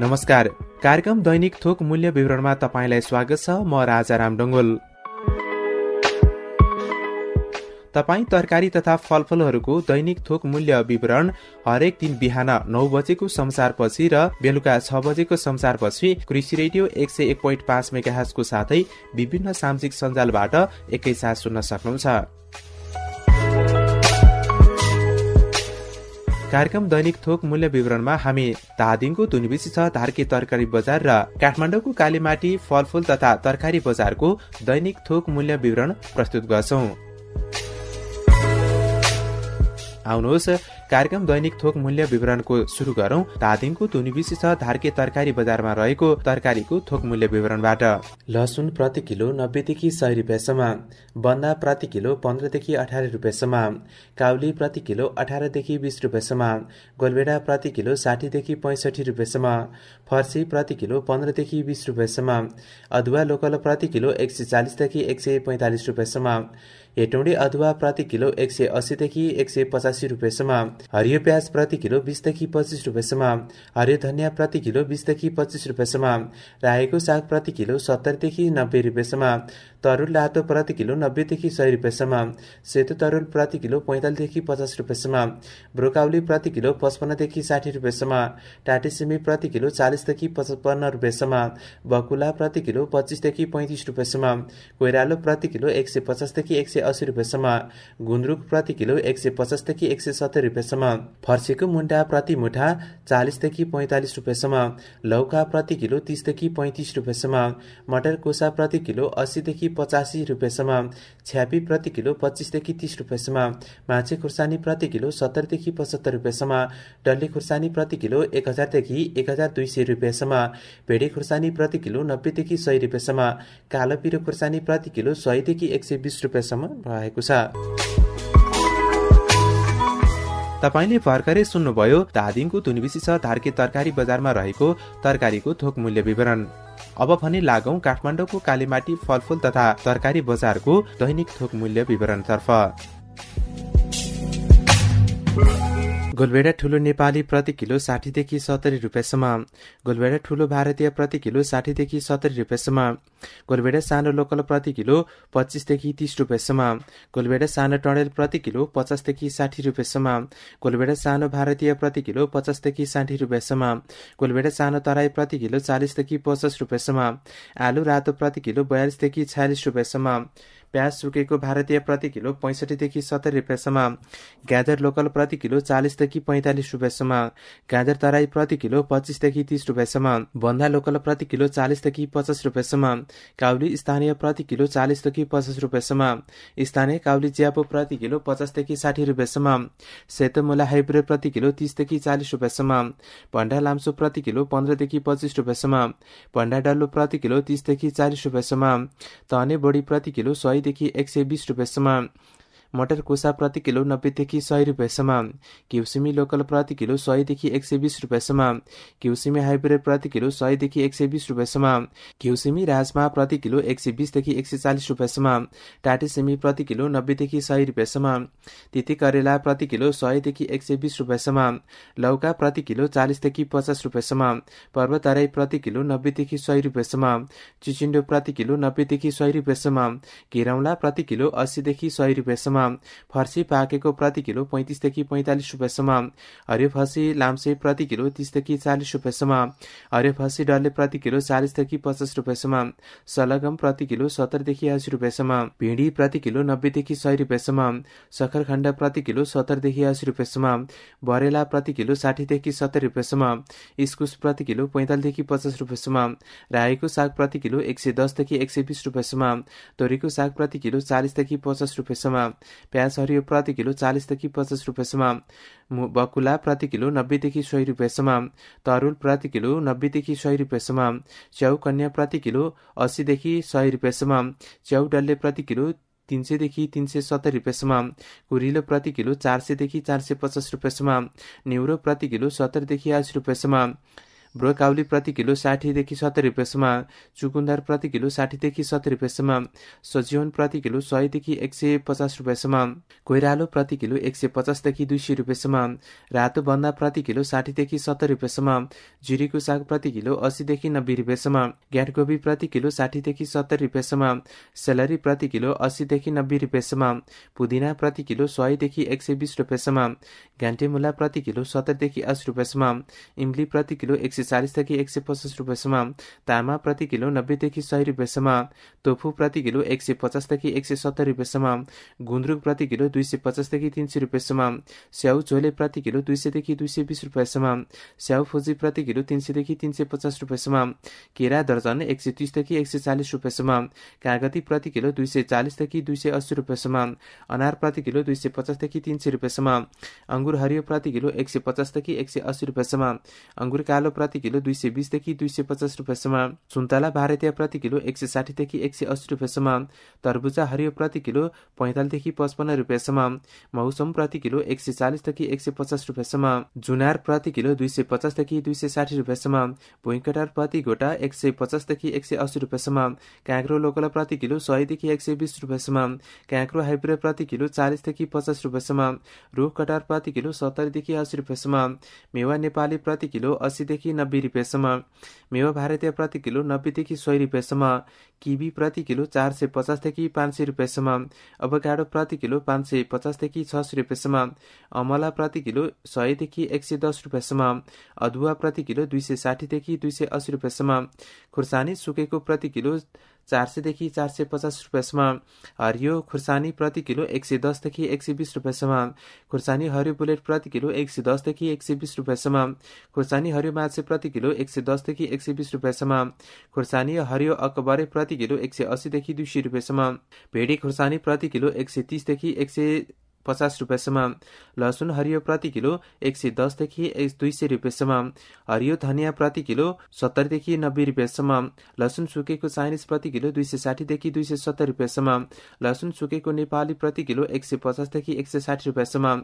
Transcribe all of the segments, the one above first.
नमस्कार कार्यक्रम दैनिक थोक मूल्य विवरणमा तपाईँलाई स्वागत छ म राजा राम डङ्गोल तपाईँ तरकारी तथा फलफुलहरूको दैनिक थोक मूल्य विवरण हरेक दिन बिहान नौ बजेको संसारपछि र बेलुका छ बजेको संसारपछि कृषि रेडियो एक सय एक पोइन्ट पाँच मेगाहजको साथै विभिन्न सामाजिक सञ्जालबाट एकैसाथ सुन्न सक्नुहुन्छ कार्यक्रम दैनिक थोक मूल्य विवरणमा हामी धादिङको धुनबिसी छ धार्के तरकारी बजार र काठमाडौँको कालीमाटी फलफुल तथा तरकारी बजारको दैनिक थोक मूल्य विवरण प्रस्तुत गर्छौं आउनुहोस् कार्यक्रम दैनिक थोक मूल्य विवरणको सुरु गरौँ धादिङको धुनीबिसी छ धार्के तरकारी बजारमा रहेको तरकारीको थोक मूल्य विवरणबाट लसुन प्रति किलो नब्बेदेखि सय रुपियाँसम्म बन्दा प्रति किलो पन्ध्रदेखि अठार रुपियाँसम्म काउली प्रति किलो अठारदेखि बिस रुपियाँसम्म गोलभेडा प्रति किलो साठीदेखि पैँसठी रुपियाँसम्म फर्सी प्रति किलो पन्ध्रदेखि बिस रुपियाँसम्म अदुवा लोकल प्रति किलो एक सय चालिसदेखि एक सय पैँतालिस रुपियाँसम्म हेटौँडी अदुवा प्रति किलो एक सय अस्सीदेखि एक सय पचासी रुपियाँसम्म हरियो प्याज प्रति किलो बिसदेखि पच्चिस रुपियाँसम्म हरियो धनियाँ प्रति किलो बिसदेखि पच्चिस रुपियाँसम्म रायोको साग प्रति किलो सत्तरीदेखि नब्बे रुपियाँसम्म तरुल लातो प्रति किलो नब्बेदेखि सय रुपियाँसम्म सेतो तरुल प्रति किलो पैँतालिसदेखि पचास रुपियाँसम्म ब्रोकाउली प्रति किलो पचपन्नदेखि साठी रुपियाँसम्म टाटेसिमी प्रति किलो चालिसदेखि पचपन्न रुपियाँसम्म बकुला प्रति किलो पच्चिसदेखि पैँतिस रुपियाँसम्म कोइरालो प्रति किलो एक सय पचासदेखि एक सय अस्सी रुपियाँसम्म गुन्द्रुक प्रति किलो एक सय पचासदेखि एक सय सत्तर रुपियाँसम्म फर्सीको मुन्टा प्रति मुठा चालिसदेखि पैँतालिस रुपियाँसम्म लौका प्रति किलो तिसदेखि पैँतिस रुपियाँसम्म मटर कोसा प्रति किलो अस्सीदेखि पचासी रुपियाँसम्म छ्यापी प्रति किलो पच्चिसदेखि तिस रुपियाँसम्म माछे खुर्सानी प्रति किलो सत्तरदेखि पचहत्तर रुपियाँसम्म डल्ले खुर्सानी प्रति किलो एक हजारदेखि एक हजार दुई सय रुपियाँसम्म भेडे खुर्सानी प्रति किलो नब्बेदेखि सय रुपियाँसम्म कालो पिरो खुर्सानी प्रति किलो सयदेखि एक सय बिस रुपियाँसम्म रहेको छ तपाईँले भर्खरै सुन्नुभयो धादिङको धुनबिसी छ धार्के तरकारी बजारमा रहेको तरकारीको थोक मूल्य विवरण अब भने लागौं काठमाडौँको कालीमाटी फलफुल तथा तरकारी बजारको दैनिक थोक मूल्य विवरणतर्फ गोलभेडा ठुलो नेपाली प्रति किलो साठीदेखि सत्तरी रुपियाँसम्म गोलभेडा ठुलो भारतीय प्रति किलो साठीदेखि सत्तरी रुपियाँसम्म गोलभेडा सानो लोकल प्रति किलो पच्चिसदेखि तिस रुपियाँसम्म गोलभेडा सानो टणेल प्रति किलो पचासदेखि साठी रुपियाँसम्म गोलभेडा सानो भारतीय प्रति किलो पचासदेखि साठी रुपियाँसम्म गोलभेडा सानो तराई प्रति किलो चालिसदेखि पचास रुपियाँसम्म आलु रातो प्रति किलो बयालिसदेखि छयालिस रुपियाँसम्म प्याज सुकेको भारतीय प्रति किलो पैँसठीदेखि सत्तरी रुपियाँसम्म गाजर लोकल प्रति किलो चालिसदेखि पैँतालिस रुपियाँसम्म गाजर तराई प्रति किलो पच्चिसदेखि तिस रुपियाँसम्म भन्दा लोकल प्रति किलो चालिसदेखि पचास रुपियाँसम्म काउली स्थानीय प्रति किलो चालिसदेखि पचास रुपियाँसम्म स्थानीय काउली च्यापो प्रति किलो पचासदेखि साठी रुपियाँसम्म सेतो मुला हाइब्रिड प्रति किलो तिसदेखि चालिस रुपियाँसम्म भण्डा लाम्सो प्रति किलो पन्ध्रदेखि पच्चिस रुपियाँसम्म भण्डा डल्लो प्रति किलो तिसदेखि चालिस रुपियाँसम्म तहने बोडी प्रति किलो सय रुपियाँदेखि एक सय बिस रुपियाँसम्म मटर कुसा प्रति किलो नब्बेदेखि सय रुपियाँसम्म घिउसिमी लोकल प्रति किलो सयदेखि एक सय बिस रुपियाँसम्म घिउसिमी हाइब्रिड प्रति किलो सयदेखि एक सय बिस रुपियाँसम्म घिउसिमी राजमा प्रति किलो एक सय बिसदेखि एक सय चालिस रुपियाँसम्म टाटे सिमी प्रति किलो नब्बेदेखि सय रुपियाँसम्म तिती करेला प्रति किलो सयदेखि एक सय बिस रुपियाँसम्म लौका प्रति किलो चालिसदेखि पचास रुपियाँसम्म पर्वतराई प्रति किलो नब्बेदेखि सय रुपियाँसम्म चिचिन्डो प्रति किलो नब्बेदेखि सय रुपियाँसम्म घिरौँला प्रति किलो अस्सीदेखि सय रुपियाँसम्म फर्सी पाकेको प्रति किलो पैँतिसदेखि पैँतालिस रुपियाँसम्म हरियो फर्सी लाम्से प्रति किलो तिसदेखि चालिस रुपियाँसम्म हरियो फर्सी डल्ले प्रति किलो चालिसदेखि पचास रुपियाँसम्म सलगम प्रति किलो सत्तरदेखि अस्सी रुपियाँसम्म भिँडी प्रति किलो नब्बेदेखि सय रुपियाँसम्म सखरखण्ड प्रति किलो सत्तरदेखि असी रुपियाँसम्म बरेला प्रति किलो साठीदेखि सत्तर रुपियाँसम्म इस्कुस प्रति किलो पैँतालिसदेखि पचास रुपियाँसम्म रायोको साग प्रति किलो एक सय दसदेखि एक सय बिस रुपियाँसम्म तोरीको साग प्रति किलो चालिसदेखि पचास रुपियाँसम्म प्याज हरियो प्रति किलो चालिसदेखि पचास रुपियाँसम्म बकुला प्रति किलो नब्बेदेखि सय रुपियाँसम्म तरुल प्रति किलो नब्बेदेखि सय रुपियाँसम्म च्याउ कन्या प्रति किलो अस्सीदेखि सय रुपियाँसम्म च्याउ डल्ले प्रति किलो तिन सयदेखि तिन सय सत्तर रुपियाँसम्म कुरिलो प्रति किलो चार सयदेखि चार सय पचास रुपियाँसम्म न्युरो प्रति किलो सत्तरदेखि असी रुपियाँसम्म ब्रोकाउली प्रति किलो साठीदेखि सत्तरी रुपियाँसम्म चुकुन्दर प्रति किलो साठीदेखि सत्तरी रुपियाँसम्म सजीवन प्रति किलो सयदेखि एक सय पचास रुपियाँसम्म कोइरालो प्रति किलो एक सय पचासदेखि दुई सय रुपियाँसम्म रातो बन्दा प्रति किलो साठीदेखि सत्तर रुपियाँसम्म जिरीको साग प्रति किलो अस्सीदेखि नब्बे रुपियाँसम्म ग्याटकोबी प्रति किलो साठीदेखि सत्तर रुपियाँसम्म सेलरी प्रति किलो अस्सीदेखि नब्बे रुपियाँसम्म पुदिना प्रति किलो सयदेखि एक सय बिस रुपियाँसम्म घान्टे प्रति किलो सत्तरदेखि अस्सी रुपियाँसम्म इम्ली प्रति किलो एक सय चालिसदेखि एक सय पचास रुपियाँसम्म तामा प्रति किलो नब्बेदेखि सय रुपियाँसम्म तोफु प्रति किलो एक सय पचासदेखि एक सय सत्तर रुपियाँसम्म गुन्द्रुक प्रति किलो दुई सय पचासदेखि तिन सय रुपियाँसम्म स्याउ झोले प्रति किलो दुई सयदेखि दुई सय बिस रुपियाँसम्म स्याउ फुजी प्रति किलो तिन सयदेखि तिन सय पचास रुपियाँसम्म केरा दर्जन एक सय तिसदेखि एक सय चालिस रुपियाँसम्म कागती प्रति किलो दुई सय चालिसदेखि दुई सय अस्सी रुपियाँसम्म अनार प्रति किलो दुई सय पचासदेखि तिन सय रुपियाँसम्म अङ्गुर हरियो प्रति किलो एक सय पचासदेखि एक सय अस्सी रुपियाँसम्म अङ्गुर कालो प्रति प्रति किलो दुई सय बिसदेखि दुई सय पचास रुपियाँसम्म सुन्तला भारतीय प्रति किलो एक सय साठीदेखि एक सय अस्सी रुपियाँसम्म तरबुजा हरियो प्रति किलो पैँतालिसदेखि पचपन्न रुपियाँसम्म मौसम प्रति किलो एक सय चालिसदेखि एक सय पचास रुपियाँसम्म जुनार प्रति किलो दुई सय पचासदेखि दुई सय साठी रुपियाँसम्म भुइँकटार प्रति गोटा एक सय पचासदेखि एक सय अस्सी रुपियाँसम्म काँक्रो लोकल प्रति किलो सयदेखि एक सय बिस रुपियाँसम्म काँक्रो हाइब्रिड प्रति किलो चालिसदेखि पचास रुपियाँसम्म रुख कटार प्रति किलो सत्तरीदेखि अस्सी रुपियाँसम्म मेवा नेपाली प्रति किलो अस्सीदेखि नब्बे रुपियाँसम्म मेवा भारतीय प्रति किलो नब्बेदेखि सय रुपियाँसम्म किवी प्रति किलो चार सय पचासदेखि पाँच सय रुपियाँसम्म अबगाडो प्रति किलो पाँच सय पचासदेखि छ सय रुपियाँसम्म अमला प्रति किलो सयदेखि एक सय दस रुपियाँसम्म अदुवा प्रति किलो दुई सय साठीदेखि दुई सय अस्सी रुपियाँसम्म खुर्सानी सुकेको प्रति किलो चार सयदेखि चार सय पचास रुपियाँसम्म हरियो खुर्सानी प्रति किलो एक सय दसदेखि एक सय बिस रुपियाँसम्म खुर्सानी हरियो बुलेट प्रति किलो एक सय दसदेखि एक सय बिस रुपियाँसम्म खुर्सानी हरियो माछे प्रति किलो एक सय दसदेखि एक सय बिस रुपियाँसम्म खुर्सानी हरियो अकबरे प्रति किलो एक सय अस्सीदेखि दुई सय रुपियाँसम्म भेडी खुर्सानी प्रति किलो एक सय तिसदेखि एक सय पचास रुपियाँसम्म लसुन हरियो प्रति किलो एक सय दसदेखि दुई सय रुपियाँसम्म हरियो धनियाँ प्रति किलो सत्तरदेखि नब्बे रुपियाँसम्म लसुन सुकेको चाइनिज प्रति किलो दुई सय साठीदेखि दुई सय सत्तर रुपियाँसम्म लसुन सुकेको नेपाली प्रति किलो एक सय पचासदेखि एक सय साठी रुपियाँसम्म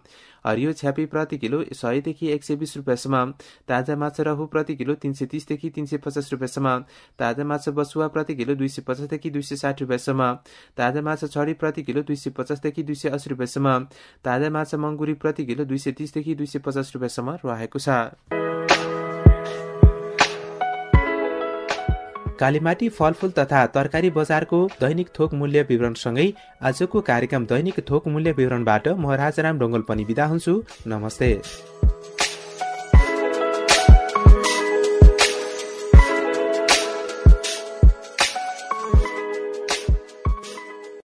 हरियो छ्यापी प्रति किलो सयदेखि एक सय बिस रुपियाँसम्म ताजा माछा रहु प्रति किलो तिन सय तिसदेखि तिन सय पचास रुपियाँसम्म ताजा माछा बसुवा प्रति किलो दुई सय पचासदेखि दुई सय साठी रुपियाँसम्म ताजा माछा छडी प्रति किलो दुई सय पचासदेखि दुई सय अस्सी रुपियाँसम्म ताजा माछा मङ्गुरी प्रति किलो दुई सय तिसदेखि दुई सय पचास रुपियाँसम्म रहेको छ कालीमाटी फलफुल तथा तरकारी बजारको दैनिक थोक मूल्य विवरणसँगै आजको कार्यक्रम दैनिक थोक मूल्य विवरणबाट म राजाराम डोङ्गल पनि बिदा हुन्छु नमस्ते